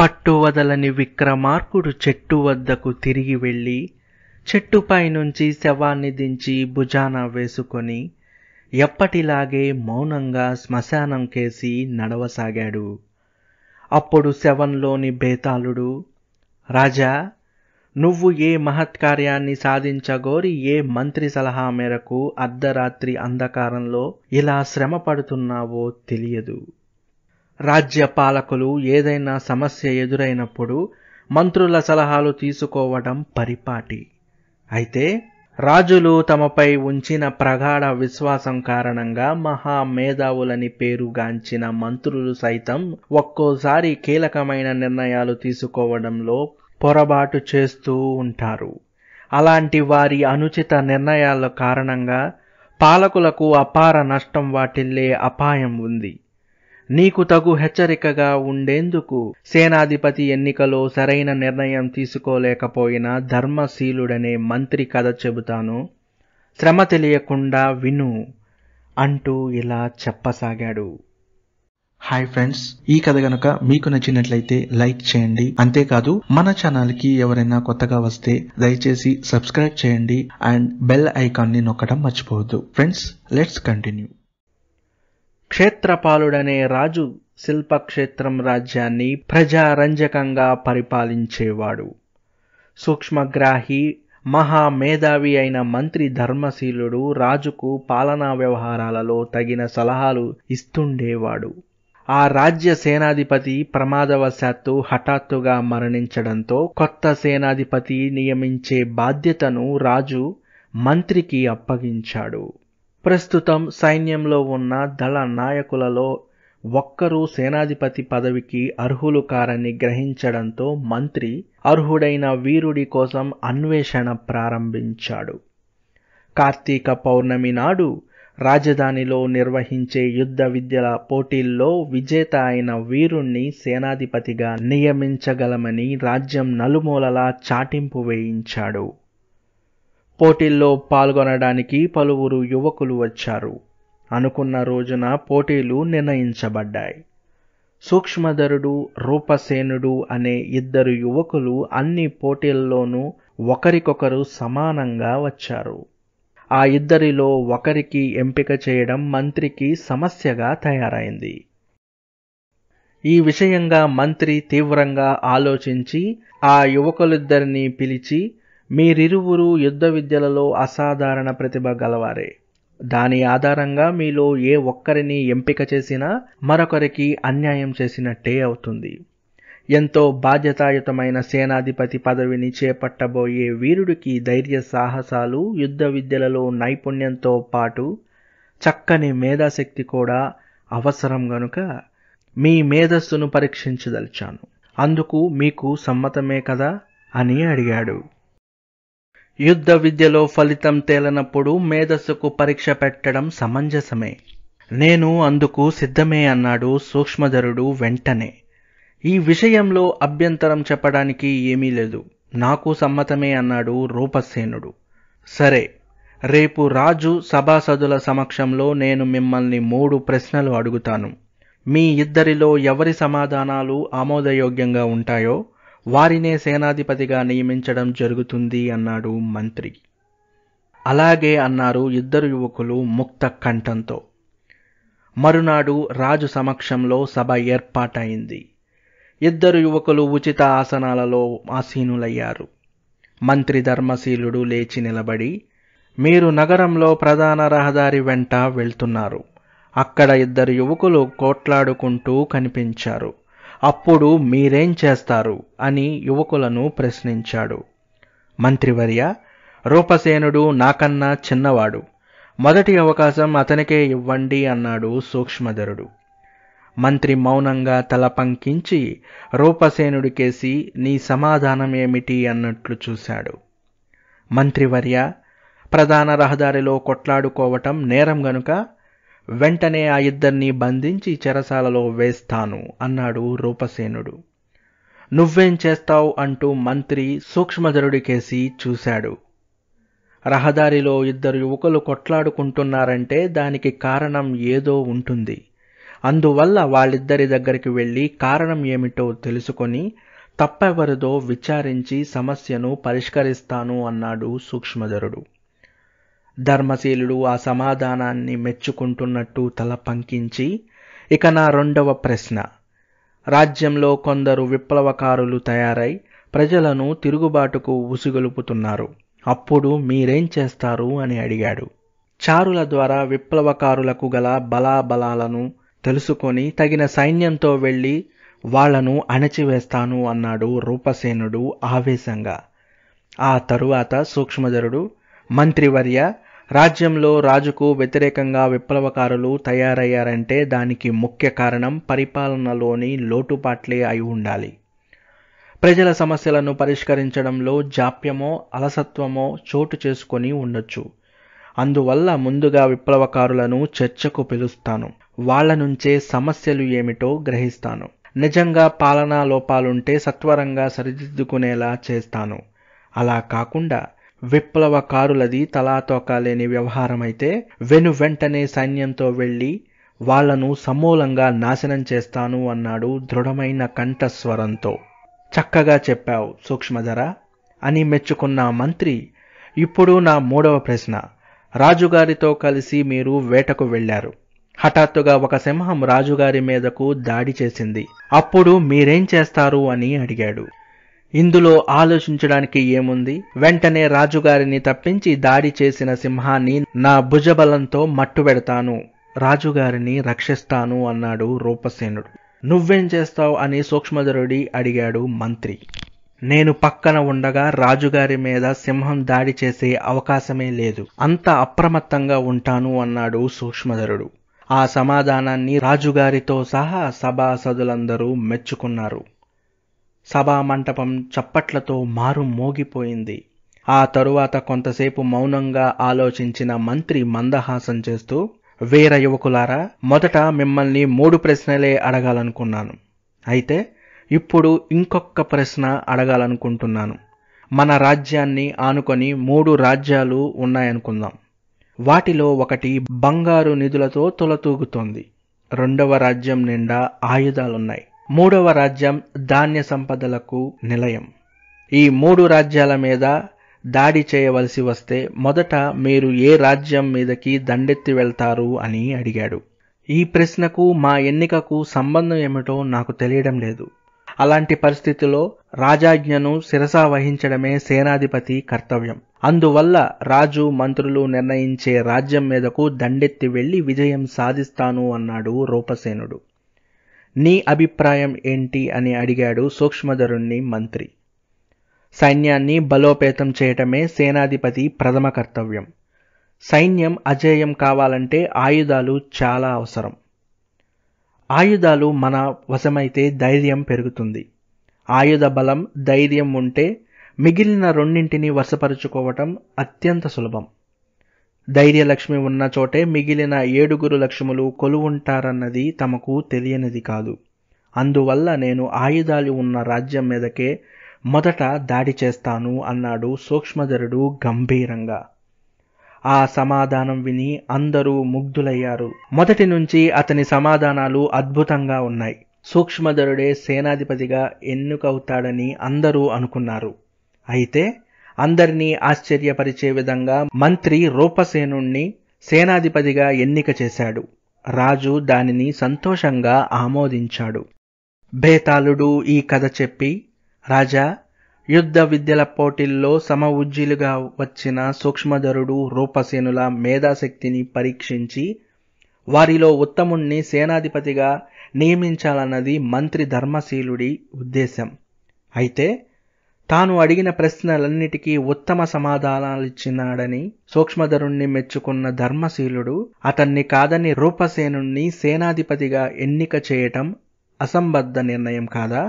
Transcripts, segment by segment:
పట్టువదలని విక్రమార్కుడు చెట్టు వద్దకు తిరిగి వెళ్ళి చెట్టుపై నుంచి శవాన్ని దించి భుజాన వేసుకొని ఎప్పటిలాగే మౌనంగా శ్మశానం కేసి నడవసాగాడు అప్పుడు శవంలోని బేతాళుడు రాజా నువ్వు ఏ మహత్కార్యాన్ని సాధించగోరి ఏ మంత్రి సలహా మేరకు అర్ధరాత్రి అంధకారంలో ఇలా శ్రమ పడుతున్నావో తెలియదు రాజ్య పాలకులు ఏదైనా సమస్య ఎదురైనప్పుడు మంత్రుల సలహాలు తీసుకోవడం పరిపాటి అయితే రాజులు తమపై ఉంచిన ప్రగాఢ విశ్వాసం కారణంగా మహా మేధావులని పేరుగాంచిన మంత్రులు సైతం ఒక్కోసారి కీలకమైన నిర్ణయాలు తీసుకోవడంలో పొరబాటు చేస్తూ ఉంటారు అలాంటి వారి అనుచిత నిర్ణయాల కారణంగా పాలకులకు అపార నష్టం వాటిల్లే అపాయం ఉంది నీకు తగు హెచ్చరికగా ఉండేందుకు సేనాధిపతి ఎన్నికలో సరైన నిర్ణయం తీసుకోలేకపోయిన ధర్మశీలుడనే మంత్రి కథ చెబుతాను శ్రమ తెలియకుండా విను అంటూ ఇలా చెప్పసాగాడు హాయ్ ఫ్రెండ్స్ ఈ కథ గనుక మీకు నచ్చినట్లయితే లైక్ చేయండి అంతేకాదు మన ఛానల్కి ఎవరైనా కొత్తగా వస్తే దయచేసి సబ్స్క్రైబ్ చేయండి అండ్ బెల్ ఐకాన్ని నొక్కడం మర్చిపోవద్దు ఫ్రెండ్స్ లెట్స్ కంటిన్యూ క్షేత్రపాలుడనే రాజు శిల్పక్షేత్రం రాజ్యాన్ని ప్రజారంజకంగా పరిపాలించేవాడు సూక్ష్మగ్రాహి మహామేధావి అయిన మంత్రి ధర్మశీలుడు రాజుకు పాలనా వ్యవహారాలలో తగిన సలహాలు ఇస్తుండేవాడు ఆ రాజ్య సేనాధిపతి ప్రమాదవశాత్తు హఠాత్తుగా మరణించడంతో కొత్త సేనాధిపతి నియమించే బాధ్యతను రాజు మంత్రికి అప్పగించాడు ప్రస్తుతం సైన్యంలో ఉన్న దళ నాయకులలో ఒక్కరూ సేనాధిపతి పదవికి అర్హులు కారని గ్రహించడంతో మంత్రి అర్హుడైన వీరుడి కోసం అన్వేషణ ప్రారంభించాడు కార్తీక పౌర్ణమి నాడు రాజధానిలో నిర్వహించే యుద్ధ విద్యల పోటీల్లో విజేత అయిన వీరుణ్ణి సేనాధిపతిగా నియమించగలమని రాజ్యం నలుమూలలా చాటింపు వేయించాడు పోటీల్లో పాల్గొనడానికి పలువురు యువకులు వచ్చారు అనుకున్న రోజున పోటీలు నిర్ణయించబడ్డాయి సూక్ష్మధరుడు రూపసేనుడు అనే ఇద్దరు యువకులు అన్ని పోటీల్లోనూ ఒకరికొకరు సమానంగా వచ్చారు ఆ ఇద్దరిలో ఒకరికి ఎంపిక చేయడం మంత్రికి సమస్యగా తయారైంది ఈ విషయంగా మంత్రి తీవ్రంగా ఆలోచించి ఆ యువకులిద్దరినీ పిలిచి మీరిరువురు యుద్ధ విద్యలలో అసాధారణ ప్రతిభ గలవారే దాని ఆధారంగా మీలో ఏ ఒక్కరిని ఎంపిక చేసినా మరొకరికి అన్యాయం చేసినట్టే అవుతుంది ఎంతో బాధ్యతాయుతమైన సేనాధిపతి పదవిని చేపట్టబోయే వీరుడికి ధైర్య సాహసాలు యుద్ధ విద్యలలో నైపుణ్యంతో పాటు చక్కని మేధాశక్తి కూడా అవసరం గనుక మీ మేధస్సును పరీక్షించదలిచాను అందుకు మీకు సమ్మతమే కదా అని అడిగాడు యుద్ధ విద్యలో ఫలితం తేలనప్పుడు మేధస్సుకు పరీక్ష పెట్టడం సమంజసమే నేను అందుకు సిద్ధమే అన్నాడు సూక్ష్మధరుడు వెంటనే ఈ విషయంలో అభ్యంతరం చెప్పడానికి ఏమీ లేదు నాకు సమ్మతమే అన్నాడు రూపసేనుడు సరే రేపు రాజు సభాసదుల సమక్షంలో నేను మిమ్మల్ని మూడు ప్రశ్నలు అడుగుతాను మీ ఇద్దరిలో ఎవరి సమాధానాలు ఆమోదయోగ్యంగా ఉంటాయో వారినే సేనాధిపతిగా నియమించడం జరుగుతుంది అన్నాడు మంత్రి అలాగే అన్నారు ఇద్దరు యువకులు ముక్త కంఠంతో మరునాడు రాజు సమక్షంలో సభ ఏర్పాటైంది ఇద్దరు యువకులు ఉచిత ఆసనాలలో ఆసీనులయ్యారు మంత్రి ధర్మశీలుడు లేచి నిలబడి మీరు నగరంలో ప్రధాన రహదారి వెంట వెళ్తున్నారు అక్కడ ఇద్దరు యువకులు కోట్లాడుకుంటూ కనిపించారు అప్పుడు మీరేం చేస్తారు అని యువకులను ప్రశ్నించాడు మంత్రివర్య రూపసేనుడు నాకన్నా చిన్నవాడు మొదటి అవకాశం అతనికే ఇవ్వండి అన్నాడు సూక్ష్మధరుడు మంత్రి మౌనంగా తల పంకించి రూపసేనుడికేసి నీ సమాధానం ఏమిటి అన్నట్లు చూశాడు మంత్రివర్య ప్రధాన రహదారిలో కొట్లాడుకోవటం నేరం గనుక వెంటనే ఆ ఇద్దరిని బంధించి చెరసాలలో వేస్తాను అన్నాడు రూపసేనుడు నువ్వేం చేస్తావు అంటూ మంత్రి కేసి చూశాడు రహదారిలో ఇద్దరు యువకులు కొట్లాడుకుంటున్నారంటే దానికి కారణం ఏదో ఉంటుంది అందువల్ల వాళ్ళిద్దరి దగ్గరికి వెళ్ళి కారణం ఏమిటో తెలుసుకొని తప్పెవరిదో విచారించి సమస్యను పరిష్కరిస్తాను అన్నాడు సూక్ష్మధరుడు ధర్మశీలుడు ఆ సమాధానాన్ని మెచ్చుకుంటున్నట్టు తల పంకించి ఇక నా రెండవ ప్రశ్న రాజ్యంలో కొందరు విప్లవకారులు తయారై ప్రజలను తిరుగుబాటుకు ఉసిగొలుపుతున్నారు అప్పుడు మీరేం చేస్తారు అని అడిగాడు చారుల ద్వారా విప్లవకారులకు గల బలాబలాలను తెలుసుకొని తగిన సైన్యంతో వెళ్ళి వాళ్లను అణచివేస్తాను అన్నాడు రూపసేనుడు ఆవేశంగా ఆ తరువాత సూక్ష్మధరుడు మంత్రివర్య రాజ్యంలో రాజుకు వ్యతిరేకంగా విప్లవకారులు తయారయ్యారంటే దానికి ముఖ్య కారణం పరిపాలనలోని లోటుపాట్లే అయి ఉండాలి ప్రజల సమస్యలను పరిష్కరించడంలో జాప్యమో అలసత్వమో చోటు చేసుకొని ఉండొచ్చు అందువల్ల ముందుగా విప్లవకారులను చర్చకు పిలుస్తాను వాళ్ల నుంచే సమస్యలు ఏమిటో గ్రహిస్తాను నిజంగా పాలనా లోపాలుంటే సత్వరంగా సరిదిద్దుకునేలా చేస్తాను అలా కాకుండా విప్లవకారులది తలాతోకాలేని వ్యవహారమైతే వెను వెంటనే సైన్యంతో వెళ్ళి వాళ్లను సమూలంగా నాశనం చేస్తాను అన్నాడు దృఢమైన కంఠస్వరంతో చక్కగా చెప్పావు సూక్ష్మధర అని మెచ్చుకున్న మంత్రి ఇప్పుడు నా మూడవ ప్రశ్న రాజుగారితో కలిసి మీరు వేటకు వెళ్లారు హఠాత్తుగా ఒక సింహం రాజుగారి మీదకు దాడి చేసింది అప్పుడు మీరేం చేస్తారు అని అడిగాడు ఇందులో ఆలోచించడానికి ఏముంది వెంటనే రాజుగారిని తప్పించి దాడి చేసిన సింహాన్ని నా భుజబలంతో మట్టు పెడతాను రాజుగారిని రక్షిస్తాను అన్నాడు రూపసేనుడు నువ్వేం చేస్తావు అని సూక్ష్మధరుడి అడిగాడు మంత్రి నేను పక్కన ఉండగా రాజుగారి మీద సింహం దాడి చేసే అవకాశమే లేదు అంత అప్రమత్తంగా ఉంటాను అన్నాడు సూక్ష్మధరుడు ఆ సమాధానాన్ని రాజుగారితో సహా సభాసదులందరూ మెచ్చుకున్నారు సభామంటపం చప్పట్లతో మారు మోగిపోయింది ఆ తరువాత కొంతసేపు మౌనంగా ఆలోచించిన మంత్రి మందహాసం చేస్తూ వీర యువకులారా మొదట మిమ్మల్ని మూడు ప్రశ్నలే అడగాలనుకున్నాను అయితే ఇప్పుడు ఇంకొక ప్రశ్న అడగాలనుకుంటున్నాను మన రాజ్యాన్ని ఆనుకొని మూడు రాజ్యాలు ఉన్నాయనుకుందాం వాటిలో ఒకటి బంగారు నిధులతో తొలతూగుతోంది రెండవ రాజ్యం నిండా ఆయుధాలున్నాయి మూడవ రాజ్యం ధాన్య సంపదలకు నిలయం ఈ మూడు రాజ్యాల మీద దాడి చేయవలసి వస్తే మొదట మీరు ఏ రాజ్యం మీదకి దండెత్తి వెళ్తారు అని అడిగాడు ఈ ప్రశ్నకు మా ఎన్నికకు సంబంధం ఏమిటో నాకు తెలియడం లేదు అలాంటి పరిస్థితిలో రాజాజ్ఞను శిరసా వహించడమే సేనాధిపతి కర్తవ్యం అందువల్ల రాజు మంత్రులు నిర్ణయించే రాజ్యం మీదకు దండెత్తి వెళ్లి విజయం సాధిస్తాను అన్నాడు రూపసేనుడు నీ అభిప్రాయం ఏంటి అని అడిగాడు సూక్ష్మధరుణ్ణి మంత్రి సైన్యాన్ని బలోపేతం చేయటమే సేనాధిపతి ప్రథమ కర్తవ్యం సైన్యం అజేయం కావాలంటే ఆయుధాలు చాలా అవసరం ఆయుధాలు మన వశమైతే ధైర్యం పెరుగుతుంది ఆయుధ బలం ధైర్యం ఉంటే మిగిలిన రెండింటిని వశపరుచుకోవటం అత్యంత సులభం ధైర్యలక్ష్మి ఉన్న చోటే మిగిలిన ఏడుగురు లక్ష్ములు కొలువుంటారన్నది తమకు తెలియనిది కాదు అందువల్ల నేను ఆయుధాలు ఉన్న రాజ్యం మీదకే మొదట దాడి చేస్తాను అన్నాడు సూక్ష్మధరుడు గంభీరంగా ఆ సమాధానం విని అందరూ ముగ్ధులయ్యారు మొదటి నుంచి అతని సమాధానాలు అద్భుతంగా ఉన్నాయి సూక్ష్మధరుడే సేనాధిపతిగా ఎన్నుకవుతాడని అందరూ అనుకున్నారు అయితే అందరినీ ఆశ్చర్యపరిచే విధంగా మంత్రి రూపసేనుణ్ణి సేనాధిపతిగా ఎన్నిక చేశాడు రాజు దానిని సంతోషంగా ఆమోదించాడు బేతాళుడు ఈ కథ చెప్పి రాజా యుద్ధ విద్యల పోటీల్లో సమ ఉజ్జీలుగా వచ్చిన సూక్ష్మధరుడు రూపసేనుల మేధాశక్తిని పరీక్షించి వారిలో ఉత్తముణ్ణి సేనాధిపతిగా నియమించాలన్నది మంత్రి ధర్మశీలుడి ఉద్దేశం అయితే తాను అడిగిన ప్రశ్నలన్నిటికీ ఉత్తమ సమాధానాలిచ్చినాడని సూక్ష్మధరుణ్ణి మెచ్చుకున్న ధర్మశీలుడు అతన్ని కాదని రూపసేనుణ్ణి సేనాధిపతిగా ఎన్నిక చేయటం అసంబద్ధ నిర్ణయం కాదా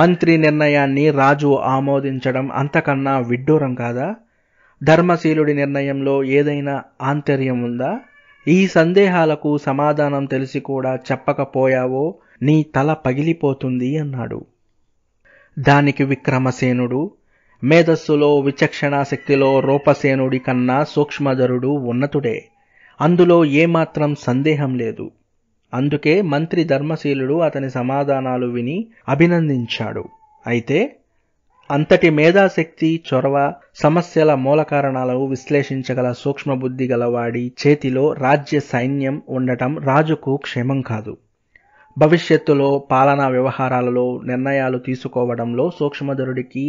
మంత్రి నిర్ణయాన్ని రాజు ఆమోదించడం అంతకన్నా విడ్డూరం కాదా ధర్మశీలుడి నిర్ణయంలో ఏదైనా ఆంతర్యం ఉందా ఈ సందేహాలకు సమాధానం తెలిసి కూడా చెప్పకపోయావో నీ తల పగిలిపోతుంది అన్నాడు దానికి విక్రమసేనుడు మేధస్సులో విచక్షణాశక్తిలో శక్తిలో రూపసేనుడి కన్నా సూక్ష్మధరుడు ఉన్నతుడే అందులో ఏమాత్రం సందేహం లేదు అందుకే మంత్రి ధర్మశీలుడు అతని సమాధానాలు విని అభినందించాడు అయితే అంతటి మేధాశక్తి చొరవ సమస్యల కారణాలను విశ్లేషించగల సూక్ష్మబుద్ధి గలవాడి చేతిలో రాజ్య సైన్యం ఉండటం రాజుకు క్షేమం కాదు భవిష్యత్తులో పాలనా వ్యవహారాలలో నిర్ణయాలు తీసుకోవడంలో సూక్ష్మధరుడికి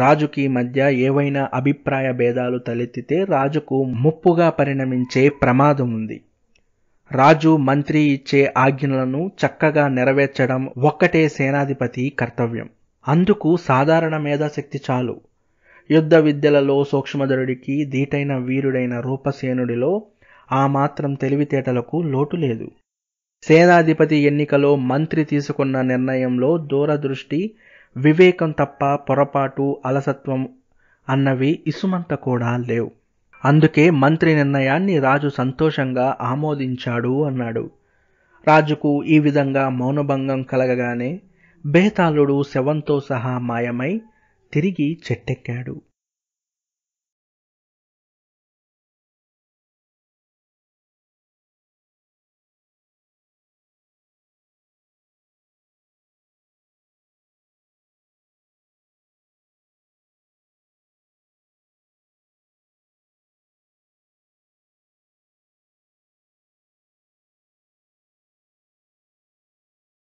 రాజుకి మధ్య ఏవైనా అభిప్రాయ భేదాలు తలెత్తితే రాజుకు ముప్పుగా పరిణమించే ప్రమాదం ఉంది రాజు మంత్రి ఇచ్చే ఆజ్ఞలను చక్కగా నెరవేర్చడం ఒక్కటే సేనాధిపతి కర్తవ్యం అందుకు సాధారణ మేధాశక్తి చాలు యుద్ధ విద్యలలో సూక్ష్మధరుడికి దీటైన వీరుడైన రూపసేనుడిలో ఆ మాత్రం తెలివితేటలకు లోటు లేదు సేనాధిపతి ఎన్నికలో మంత్రి తీసుకున్న నిర్ణయంలో దూరదృష్టి వివేకం తప్ప పొరపాటు అలసత్వం అన్నవి ఇసుమంత కూడా లేవు అందుకే మంత్రి నిర్ణయాన్ని రాజు సంతోషంగా ఆమోదించాడు అన్నాడు రాజుకు ఈ విధంగా మౌనభంగం కలగగానే బేతాళుడు శవంతో సహా మాయమై తిరిగి చెట్టెక్కాడు